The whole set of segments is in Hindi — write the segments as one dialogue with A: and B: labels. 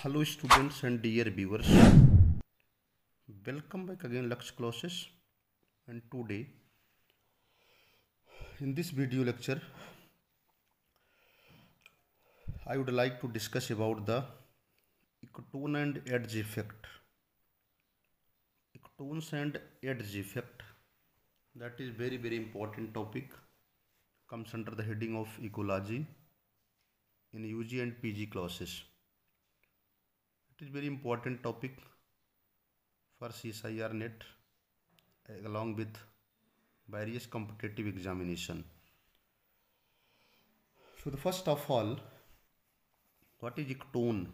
A: hello students and dear viewers welcome back again lux classes and today in this video lecture i would like to discuss about the ecotone and edge effect ecotones and edge effect that is very very important topic comes under the heading of ecology in UG and PG classes it is very important topic for C S I R NET along with various competitive examination so the first of all what is ecotone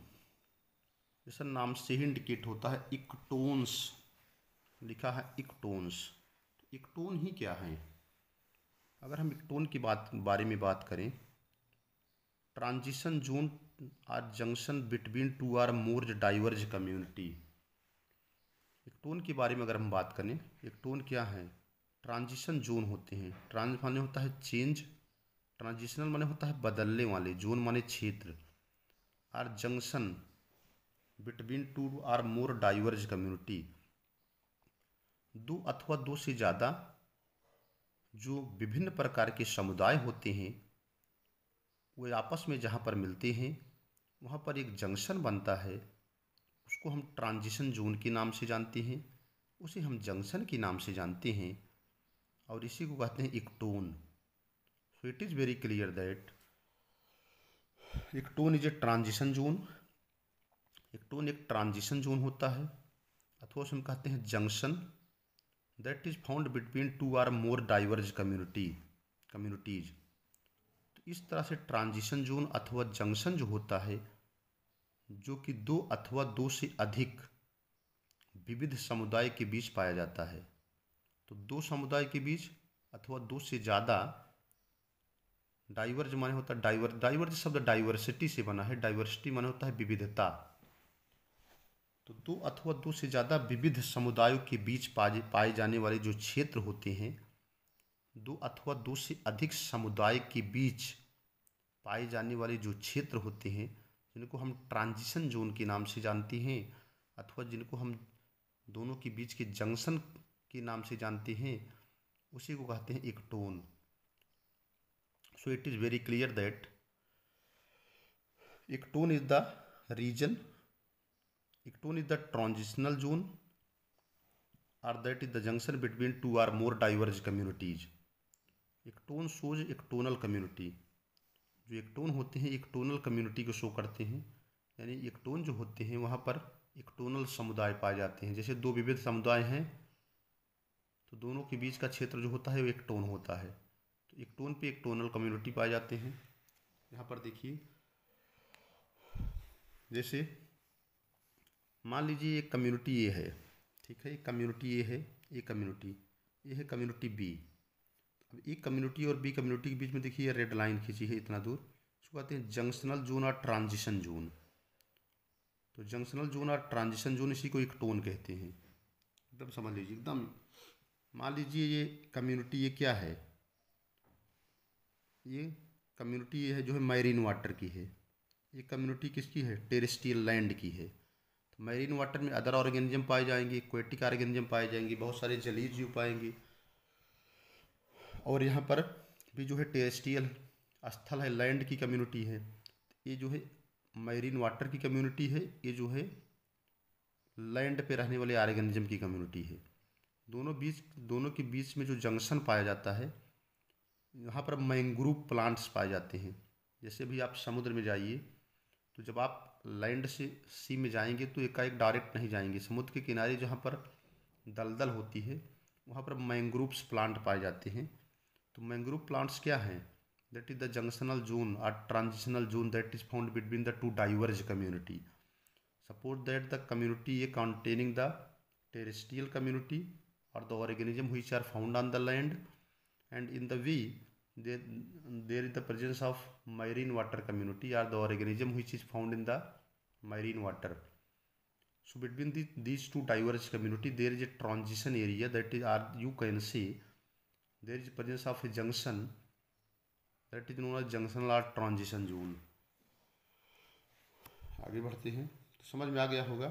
A: जैसा नाम से ही इंडिकेट होता है इकटोन्स लिखा है इकटोन्स तो इकटोन ही क्या है अगर हम इकटोन की बात बारे में बात करें transition zone or junction between two or more diverse community ecotone के बारे में अगर हम बात करें एक टोन क्या है ट्रांजिशन जोन होते हैं ट्रांज माने होता है चेंज ट्रांजिशनल माने होता है बदलने वाले जोन माने क्षेत्र or junction between two or more diverse community दो अथवा दो से ज़्यादा जो विभिन्न प्रकार के समुदाय होते हैं वे आपस में जहाँ पर मिलते हैं वहाँ पर एक जंक्शन बनता है उसको हम ट्रांजिशन जोन के नाम से जानते हैं उसे हम जंक्शन के नाम से जानते हैं और इसी को कहते हैं ecotone so it is very clear that ecotone is a transition zone ecotone एक ट्रांजिशन जोन होता है अथवा उसे हम कहते हैं junction that is found between two or more diverse community communities इस तरह से ट्रांजिशन जोन अथवा जंक्शन जो होता है जो कि दो अथवा दो से अधिक विविध समुदाय के बीच पाया जाता है तो दो समुदाय के बीच अथवा दो से ज़्यादा डाइवर्ज माने होता है डाइवर डाइवर्ज शब्द डाइवर्सिटी से बना है डाइवर्सिटी माने होता है विविधता तो दो अथवा दो से ज़्यादा विविध समुदायों के बीच पाए पाए जाने वाले जो क्षेत्र होते हैं दो अथवा दो से अधिक समुदाय के बीच पाए जाने वाले जो क्षेत्र होते हैं जिनको हम ट्रांजिशन जोन के नाम से जानते हैं अथवा जिनको हम दोनों के बीच के जंक्शन के नाम से जानते हैं उसी को कहते हैं ecotone so it is very clear that ecotone is the region ecotone is the transitional zone or that is the junction between two or more diverse communities ecotone shows ecotonal community जो इक्टोन होते हैं इक्टोनल कम्युनिटी को शो करते हैं यानी इक्टोन जो होते हैं वहाँ पर इक्टोनल समुदाय पाए जाते हैं जैसे दो विविध समुदाय हैं तो दोनों के बीच का क्षेत्र जो होता है वो इक्टोन होता है तो इक्टोन पे इक्टोनल कम्युनिटी पाए जाते हैं यहाँ पर देखिए जैसे मान लीजिए एक कम्युनिटी ए है ठीक है एक कम्युनिटी ए है ए कम्युनिटी ये है कम्युनिटी बी अब ए कम्युनिटी और बी कम्युनिटी के बीच में देखिए रेड लाइन खींची है इतना दूर इसको कहते हैं जंक्शनल जोन और ट्रांजिशन जोन तो जंक्शनल जोन और ट्रांजिशन जोन इसी को एक टोन कहते हैं एकदम समझ लीजिए एकदम मान लीजिए ये कम्युनिटी ये क्या है ये कम्युनिटी ये है जो है मैरीन वाटर की है ये कम्युनिटी किसकी है टेरिस्टियल लैंड की है तो मैरीन वाटर में अदर ऑर्गेनिज्म पाए जाएंगे क्वेटिक ऑर्गेनिज्म पाए जाएंगे बहुत सारे जलीय जीव पाएंगे और यहाँ पर भी जो है टेरेस्ट्रियल स्थल है लैंड की कम्युनिटी है ये जो है मैरीन वाटर की कम्युनिटी है ये जो है लैंड पे रहने वाले आर्गेनिज्म की कम्युनिटी है दोनों बीच दोनों के बीच में जो जंक्शन पाया जाता है यहाँ पर मैंग्रूव प्लांट्स पाए जाते हैं जैसे भी आप समुद्र में जाइए तो जब आप लैंड से सी में जाएंगे तो एकाएक एक डायरेक्ट नहीं जाएंगे समुद्र के किनारे जहाँ पर दलदल होती है वहाँ पर मैंग्रूव्स प्लांट पाए जाते हैं तो मैंग्रोव प्लांट्स क्या हैं that is the junctional zone or transitional zone that is found between the two diverse community support that the community a containing the terrestrial community और the organism who are found on the land and in the we there is the presence of marine water community or the organism who is found in the marine water so between these two diverse community there is a transition area that is or you can see there is presence of a junction that is known as junction or transition zone आगे बढ़ते हैं तो समझ में आ गया होगा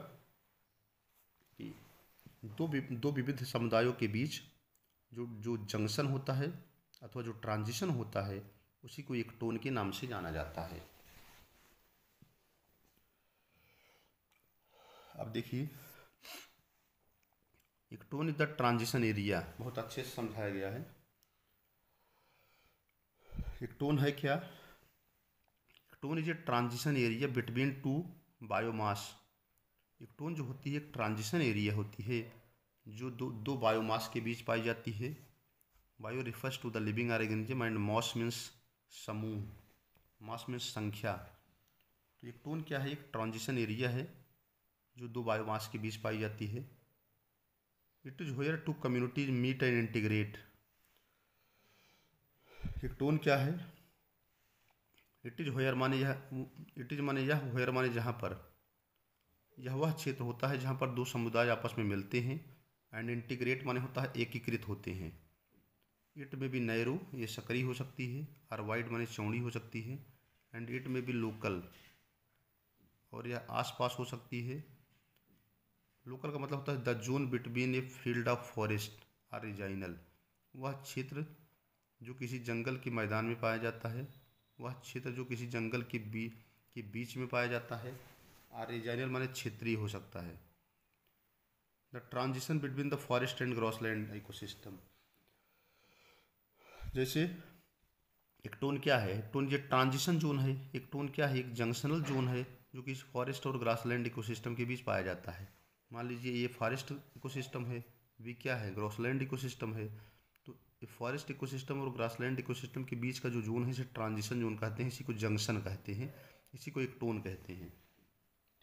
A: कि दो दो विविध समुदायों के बीच जो जो जंक्शन होता है अथवा जो ट्रांजिशन होता है उसी को एक टोन के नाम से जाना जाता है अब देखिए ecotone is the transition area बहुत अच्छे से समझाया गया है एक टोन है क्या tone is a transition area between two biomass ecotone जो होती है एक ट्रांजिशन एरिया होती है जो दो दो बायोमास के बीच पाई जाती है bio refers to the living organism and moss means समूह मास मीन्स संख्या तो एक टोन क्या है एक ट्रांजिशन एरिया है जो दो बायोमास के बीच पाई जाती है it is where two communities meet and integrate कि टोन क्या है इट इज होयर माने यह इट इज माने यह होयर माने जहाँ पर यह वह क्षेत्र होता है जहाँ पर दो समुदाय आपस में मिलते हैं एंड इंटीग्रेट माने होता है एकीकृत होते हैं इट में भी नैरो ये सकरी हो सकती है और वाइड माने चौड़ी हो सकती है एंड इट में भी लोकल और यह आसपास हो सकती है लोकल का मतलब होता है the zone between a field of forest or regional वह क्षेत्र जो किसी जंगल के मैदान में पाया जाता है वह क्षेत्र जो किसी जंगल के बी के बीच में पाया जाता है आर रीजनल माने क्षेत्रीय हो सकता है the transition between the forest and grassland ecosystem जैसे एक टोन क्या है टोन ये ट्रांजिशन जोन है एक टोन क्या है एक जंक्शनल जोन है जो कि फॉरेस्ट और ग्रास लैंड इकोसिस्टम के बीच पाया जाता है मान लीजिए ये फॉरेस्ट इकोसिस्टम है वी क्या है ग्रॉसलैंड इकोसिस्टम है कि फॉरेस्ट इकोसिस्टम और ग्रासलैंड इकोसिस्टम के बीच का जो जोन है इसे ट्रांजिशन जोन कहते हैं इसी को जंक्शन कहते हैं इसी को एक टोन कहते हैं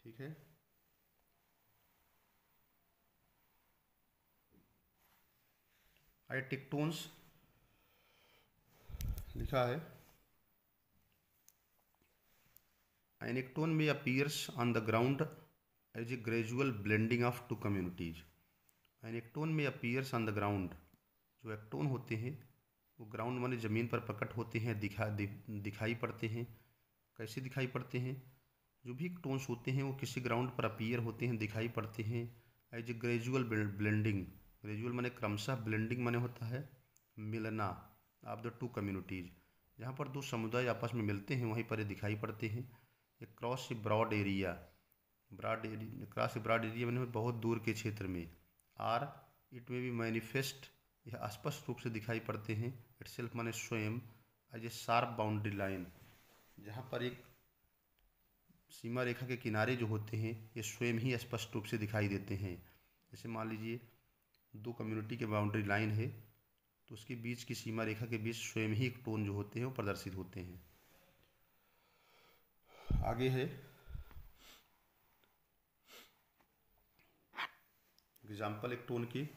A: ठीक है आइटिक टोन्स लिखा है an ecotone may appears on the ground as a gradual blending of two communities an ecotone may appears on the ground जो एक्टोन होते हैं वो ग्राउंड माने ज़मीन पर प्रकट होते हैं दिखा दि, दिखाई पड़ते हैं कैसे दिखाई पड़ते हैं जो भी टोन्स होते हैं वो किसी ग्राउंड पर अपीयर होते हैं दिखाई पड़ते हैं as a gradual blending gradual माने क्रमशः ब्लेंडिंग माने होता है मिलना ऑफ द टू कम्युनिटीज़ जहाँ पर दो समुदाय आपस में मिलते हैं वहीं पर ये दिखाई पड़ते हैं across a broad area broad area cross broad area मैंने बहुत दूर के क्षेत्र में or it may be manifest यह स्पष्ट रूप से दिखाई पड़ते हैं इटसेल्फ माने स्वयं as a sharp boundary line जहाँ पर एक सीमा रेखा के किनारे जो होते हैं ये स्वयं ही स्पष्ट रूप से दिखाई देते हैं जैसे मान लीजिए दो कम्युनिटी के बाउंड्री लाइन है तो उसके बीच की सीमा रेखा के बीच स्वयं ही एक टोन जो होते हैं वो प्रदर्शित होते हैं आगे है एग्जाम्पल एक टोन की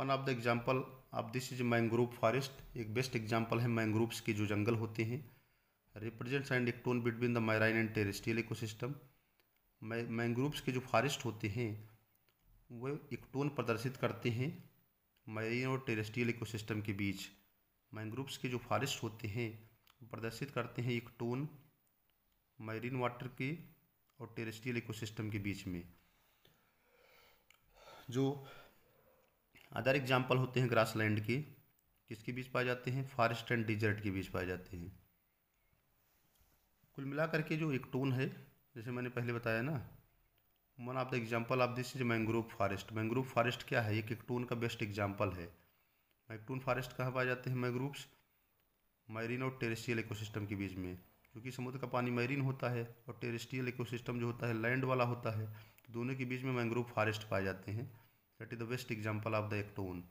A: वन ऑफ द एग्जाम्पल आप दिस इज मैंग्रोव फॉरेस्ट एक बेस्ट एग्जाम्पल है मैंग्रोव्स के जो जंगल होते हैं represents and ecotone between the marine and terrestrial ecosystem mangroves के जो फॉरेस्ट होते हैं वे इक्टोन प्रदर्शित करते हैं मैरीन और टेरेस्ट्रियल इकोसिस्टम के बीच मैंग्रोव्स के जो फॉरेस्ट होते हैं प्रदर्शित करते हैं इक्टोन मैरीन वाटर के और टेरेस्ट्रियल इकोसिस्टम के बीच में जो अदर एग्जाम्पल होते हैं ग्रासलैंड के किसके बीच पाए जाते हैं फॉरेस्ट एंड डिजर्ट के बीच पाए जाते हैं कुल मिलाकर के जो एक टोन है जैसे मैंने पहले बताया ना one of the example of this is mangrove forest mangrove forest क्या है एक टोन का बेस्ट एग्जाम्पल है मैकटून फॉरेस्ट कहाँ पाए जाते हैं मैंग्रोव्स मैरीन और टेरेस्ट्रियल इकोसिस्टम के बीच में क्योंकि समुद्र का पानी मैरीन होता है और टेरेस्ट्रियल इकोसिस्टम जो होता है लैंड वाला होता है दोनों के बीच में मैंग्रोव फॉरेस्ट पाए जाते हैं that is the best example of the ecotone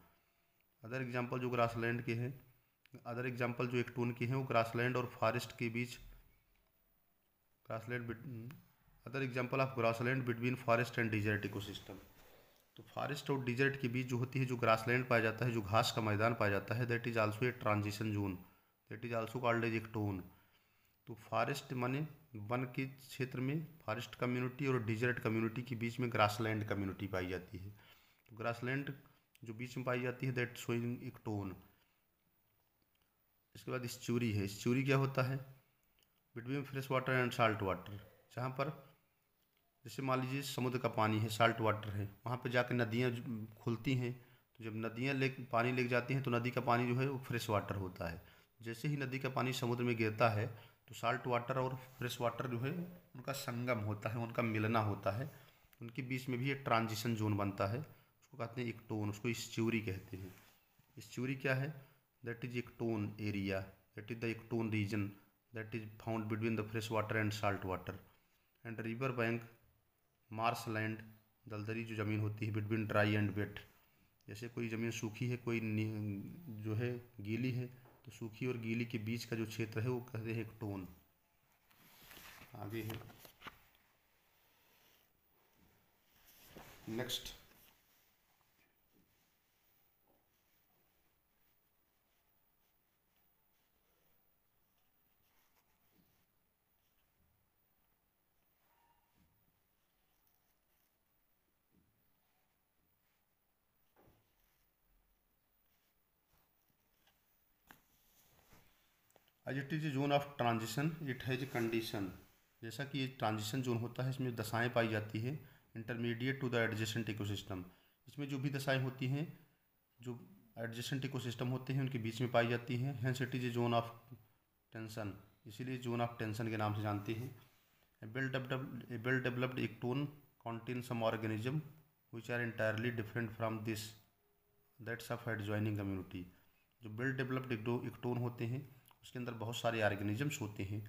A: other example जो लैंड के हैं अदर एग्जाम्पल जो एक्टून के हैं वो लैंड और फॉरेस्ट के बीच land other example of land between forest and desert ecosystem तो फॉरेस्ट और डिजर्ट के बीच जो होती है जो लैंड पाया जाता है जो घास का मैदान पाया जाता है that is also a transition zone that is also called as ecotone तो फॉरेस्ट माने वन के क्षेत्र में फॉरेस्ट कम्युनिटी और डिजर्ट कम्युनिटी के बीच में ग्रासलैंड कम्युनिटी पाई जाती है तो ग्रासलैंड जो बीच में पाई जाती है दैट सोइंग एक टोन इसके बाद स्चूरी है स्चूरी क्या होता है between fresh water and salt water जहाँ पर जैसे मान लीजिए समुद्र का पानी है साल्ट वाटर है वहाँ पर जाके नदियाँ खुलती हैं तो जब नदियाँ ले पानी लेके जाती हैं तो नदी का पानी जो है वो फ्रेश वाटर होता है जैसे ही नदी का पानी समुद्र में गिरता है तो साल्ट वाटर और फ्रेश वाटर जो है उनका संगम होता है उनका मिलना होता है उनके बीच में भी एक ट्रांजिशन जोन बनता है कहते हैं एक टोन उसको स्च्यूरी कहते हैं स्च्यूरी क्या है that is ecotone area that is the ecotone region that is found between the fresh water and salt water and river bank marsh land दलदरी जो ज़मीन होती है बिटवीन ड्राई एंड वेट जैसे कोई ज़मीन सूखी है कोई जो है गीली है तो सूखी और गीली के बीच का जो क्षेत्र है वो कहते हैं एक टोन आगे है next as it is a zone of transition it has a condition जैसा कि ये ट्रांजिशन जोन होता है इसमें दशाएँ पाई जाती है intermediate to the adjacent ecosystem इसमें जो भी दशाएँ होती हैं जो एडजेसेंट इकोसिस्टम होते हैं उनके बीच में पाई जाती हैं hence it is a zone of tension इसीलिए जोन ऑफ टेंशन के नाम से जानते हैं well developed well developed ecotone contain some organism which are entirely different from this that's of ad community जो वेल डेवलप्ड इक्टोन होते हैं उसके अंदर बहुत सारे ऑर्गेनिजम्स होते हैं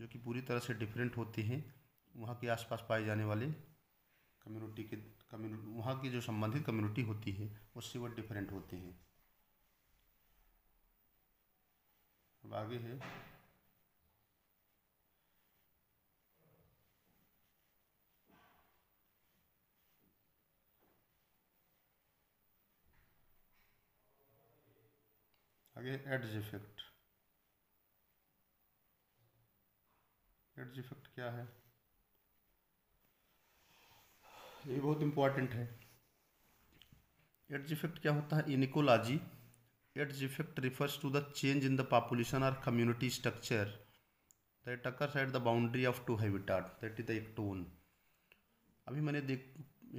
A: जो कि पूरी तरह से डिफरेंट होते हैं वहाँ के आसपास पाए जाने वाले कम्युनिटी के कम्युनिटी वहाँ की जो संबंधित कम्युनिटी होती है उससे वो डिफरेंट होते हैं अब आगे है आगे एड्स इफेक्ट एड्स इफेक्ट क्या है ये बहुत इम्पॉर्टेंट है एड्ज इफेक्ट क्या होता है in ecology edge effect refers to the change in the population और community structure that occurs at the boundary of two habitat that is the ecotone अभी मैंने देख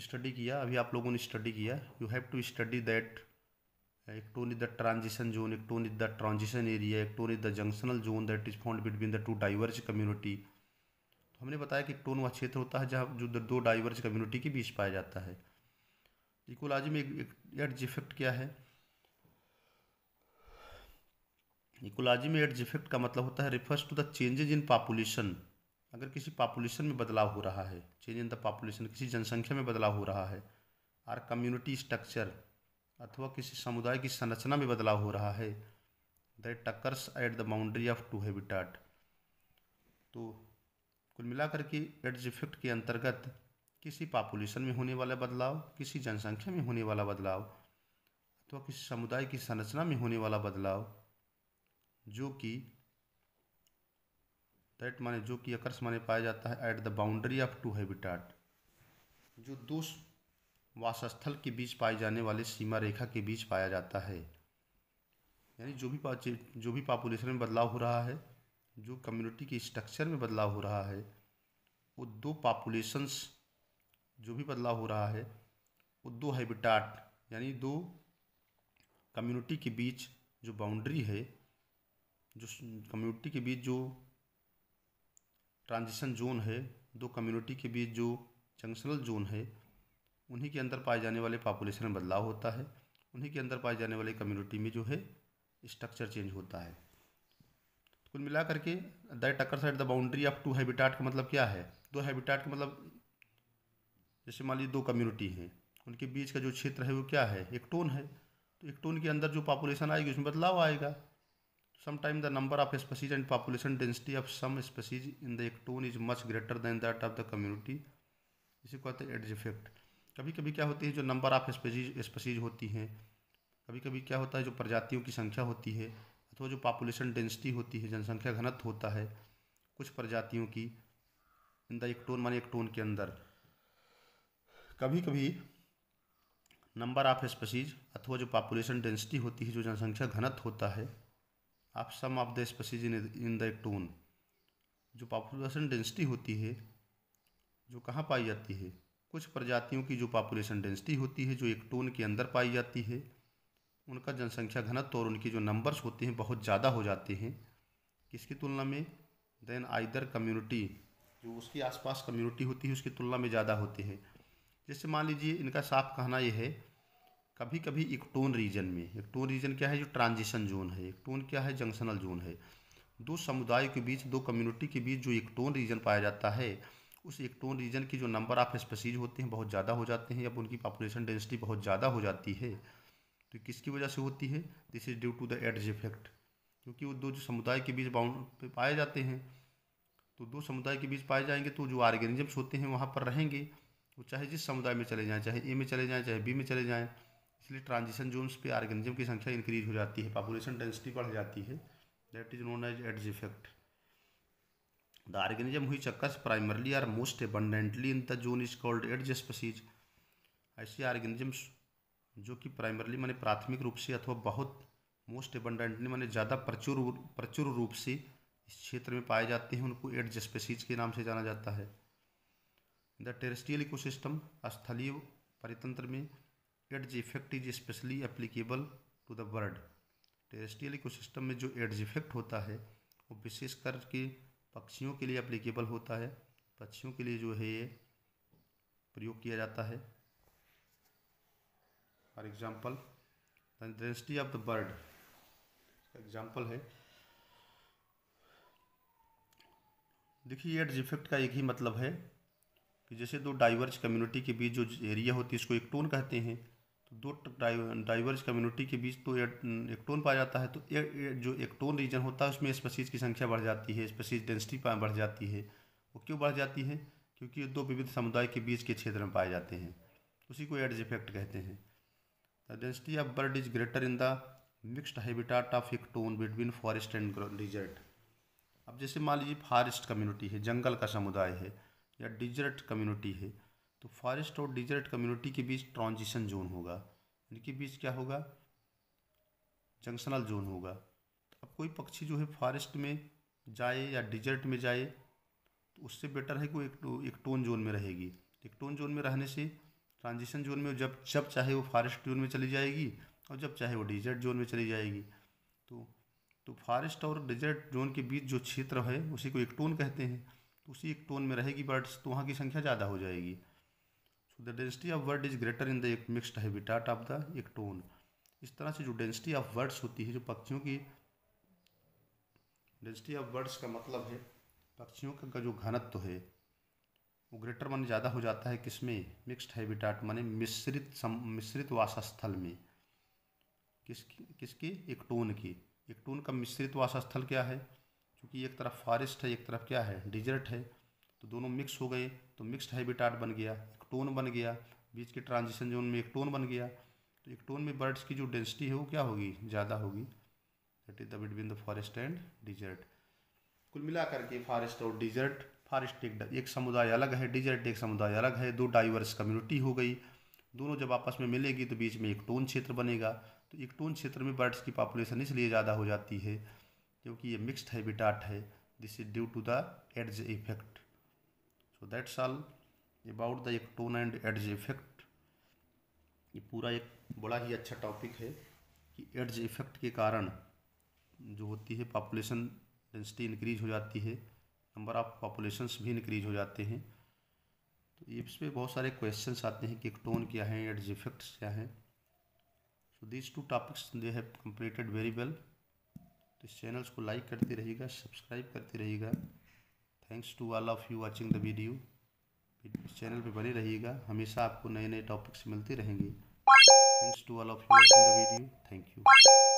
A: स्टडी किया अभी आप लोगों ने स्टडी किया you have to study that ecotone is the transition zone ecotone is the transition area ecotone is the junctional zone that is found between the two diverse community तो हमने बताया कि टोन वह क्षेत्र होता है जहाँ जो दो डाइवर्स कम्युनिटी के बीच पाया जाता है इकोलॉजी में एक एड्ज इफेक्ट क्या है इकोलॉजी में एड्ज इफेक्ट का मतलब होता है refers to the changes in population अगर किसी पॉपुलेशन में बदलाव हो रहा है चेंज इन द पॉपुलेशन किसी जनसंख्या में बदलाव हो रहा है आर कम्युनिटी स्ट्रक्चर अथवा किसी समुदाय की संरचना में बदलाव हो रहा है that occurs at the boundary of two habitat तो कुल मिलाकर के एड्स इफेक्ट के अंतर्गत किसी पॉपुलेशन में होने वाला बदलाव किसी जनसंख्या में होने वाला बदलाव अथवा किसी समुदाय की संरचना में होने वाला बदलाव जो कि दैट माने जो कि अकर्ष माने पाया जाता है at the boundary of two habitat जो दो वासस्थल के बीच पाए जाने वाले सीमा रेखा के बीच पाया जाता है यानी जो भी जो भी पॉपुलेशन में बदलाव हो रहा है जो कम्युनिटी के स्ट्रक्चर में बदलाव हो रहा है वो दो पॉपुलेशंस जो भी बदलाव हो रहा है वो दो हैबिटाट यानी दो कम्युनिटी के बीच जो बाउंड्री है जो कम्युनिटी के बीच जो ट्रांजिशन जोन है दो कम्युनिटी के बीच जो जंक्शनल जोन है उन्हीं के अंदर पाए जाने वाले पॉपुलेशन में बदलाव होता है उन्हीं के अंदर पाए जाने वाले कम्युनिटी में जो है स्ट्रक्चर चेंज होता है कुल मिला करके the occurs at the boundary of two habitat का मतलब क्या है दो हैबिटाट का मतलब जैसे मान लीजिए दो कम्युनिटी हैं उनके बीच का जो क्षेत्र है वो क्या है एक टोन है तो एक टोन के अंदर जो पॉपुलेशन आएगी उसमें बदलाव आएगा sometime the number of species and population density of some species in the ecotone is much greater than that of the community इसी को कहते हैं एडज इफेक्ट कभी कभी क्या होती है जो नंबर ऑफ स्पेसीज स्पेसीज होती हैं कभी कभी क्या होता है जो प्रजातियों की संख्या होती है अथवा जो पॉपुलेशन डेंसिटी होती है जनसंख्या घनत्व होता है कुछ प्रजातियों की इन द एक्टोन माने एक्टोन के अंदर कभी कभी नंबर ऑफ स्पेसीज अथवा जो पॉपुलेशन डेंसिटी होती है जो जनसंख्या घनत्व होता है आप some of the species in in the ecotone जो पॉपुलेशन डेंसिटी होती है जो कहाँ पाई जाती है कुछ प्रजातियों की जो पॉपुलेशन डेंसिटी होती है जो एक टोन के अंदर पाई जाती है उनका जनसंख्या घनत्व और उनके जो नंबर्स होते हैं बहुत ज़्यादा हो जाते हैं किसकी तुलना में देन आइदर कम्युनिटी जो उसके आसपास कम्युनिटी होती है उसकी तुलना में ज़्यादा होते हैं जैसे मान लीजिए इनका साफ कहना यह है कभी कभी एक टोन रीजन में एक टोन रीजन क्या है जो ट्रांजिशन जोन है एक टोन क्या है जंक्शनल जोन है दो समुदाय के बीच दो कम्युनिटी के बीच जो एक टोन रीजन पाया जाता है उस एक्टोन रीजन की जो नंबर ऑफ स्पेसीज होते हैं बहुत ज़्यादा हो जाते हैं या उनकी पॉपुलेशन डेंसिटी बहुत ज़्यादा हो जाती है तो किसकी वजह से होती है this is due to the edge effect क्योंकि वो दो जो समुदाय के बीच बाउंड पे पाए जाते हैं तो दो समुदाय के बीच पाए जाएंगे तो जो ऑर्गेनिजम्स होते हैं वहाँ पर रहेंगे वो चाहे जिस समुदाय में चले जाएँ चाहे ए में चले जाएँ चाहे बी में चले जाएँ इसलिए ट्रांजिशन जोन्स पे ऑर्गेनिजम की संख्या इंक्रीज हो जाती है पॉपुलेशन डेंसिटी बढ़ जाती है that is known as edge effect the organism हुई चक्कर primarily are most abundantly in the zone is called edge species ऐसी ऐसे ऑर्गेनिजम्स जो कि प्राइमरली मैंने प्राथमिक रूप से अथवा बहुत मोस्ट एबंडेंटली मैंने ज़्यादा प्रचुर प्रचुर रूप से इस क्षेत्र में पाए जाते हैं उनको एडजस्पसीज के नाम से जाना जाता है द टेरेस्ट्रियल इकोसिस्टम स्थलीय परितंत्र में edge effect is specially applicable to the world terrestrial ecosystem में जो एड्ज इफेक्ट होता है वो विशेष करके पक्षियों के लिए अप्लीकेबल होता है पक्षियों के लिए जो है ये प्रयोग किया जाता है फॉर एग्जाम्पल दृष्टि ऑफ द बर्ड एग्जाम्पल है देखिए एड्स इफेक्ट का एक ही मतलब है कि जैसे दो डाइवर्स कम्युनिटी के बीच जो एरिया होती है इसको एक टोन कहते हैं तो दो डाइवर्स कम्युनिटी के बीच तो एक्टोन पाया जाता है तो ए, ए, जो एक्टोन रीजन होता है उसमें स्पेसीज की संख्या बढ़ जाती है स्पेसीज डेंसिटी बढ़ जाती है वो क्यों बढ़ जाती है क्योंकि दो विविध समुदाय के बीच के क्षेत्र में पाए जाते हैं उसी को एड्स इफेक्ट कहते हैं the density of bird is greater in the mixed habitat of ecotone between forest and desert अब जैसे मान लीजिए फॉरेस्ट कम्युनिटी है जंगल का समुदाय है या डिजर्ट कम्युनिटी है तो फॉरेस्ट और डिजर्ट कम्युनिटी के बीच ट्रांजिशन जोन होगा इनके बीच क्या होगा जंक्शनल जोन होगा तो अब कोई पक्षी जो है फॉरेस्ट में जाए या डिजर्ट में जाए तो उससे बेटर है कि वो एक, एक टोन जोन में रहेगी एक टोन जोन में रहने से ट्रांजिशन जोन में जब जब चाहे वो फॉरेस्ट जोन में चली जाएगी और जब चाहे वो डिजर्ट जोन में चली जाएगी तो तो फॉरेस्ट और डिजर्ट जोन के बीच जो क्षेत्र है उसी को एक टोन कहते हैं तो उसी एक टोन में रहेगी बर्ड्स तो वहाँ की संख्या ज़्यादा हो जाएगी the density of bird is greater in the एक mixed habitat of the ecotone इस तरह से जो डेंसिटी ऑफ वर्ड्स होती है जो पक्षियों की डेंसिटी ऑफ वर्ड्स का मतलब है पक्षियों का जो घनत्व तो है वो ग्रेटर मान ज़्यादा हो जाता है किसमें मिक्स्ड हैबिटाट माने मिश्रित सम मिश्रित वासस्थल में किसकी किसकी एकटोन की एकटोन का मिश्रित वासस्थल क्या है क्योंकि एक तरफ फॉरेस्ट है एक तरफ क्या है डिजर्ट है तो दोनों मिक्स हो गए तो मिक्स्ड हैबिटाट बन गया टोन बन गया बीच के ट्रांजिशन जोन में एक टोन बन गया तो एक टोन में बर्ड्स की जो डेंसिटी है वो क्या होगी ज़्यादा होगी that is the between the forest and desert कुल मिला करके फॉरेस्ट और डिजर्ट फॉरेस्ट एक, एक समुदाय अलग है डिजर्ट एक समुदाय अलग है दो डाइवर्स कम्युनिटी हो गई दोनों जब आपस में मिलेगी तो बीच में एक टोन क्षेत्र बनेगा तो एक टोन क्षेत्र में बर्ड्स की पॉपुलेशन इसलिए ज़्यादा हो जाती है क्योंकि ये मिक्स्ड हैबिटाट है this is due to the edge effect so that's all about the ecotone and edge effect ये पूरा एक बड़ा ही अच्छा टॉपिक है कि एड्ज इफेक्ट के कारण जो होती है पॉपुलेशन डेंसिटी इंक्रीज हो जाती है नंबर ऑफ पॉपुलेशंस भी इंक्रीज हो जाते हैं तो इस पर बहुत सारे क्वेश्चन आते हैं कि एक टोन क्या है एड्ज इफेक्ट्स क्या हैं so these two topics they have completed very well तो इस चैनल्स को लाइक करते रहिएगा सब्सक्राइब करते रहिएगा thanks to all of you watching the video इस चैनल पे बने रहिएगा हमेशा आपको नए नए टॉपिक्स मिलते रहेंगे thanks to all of you the video thank you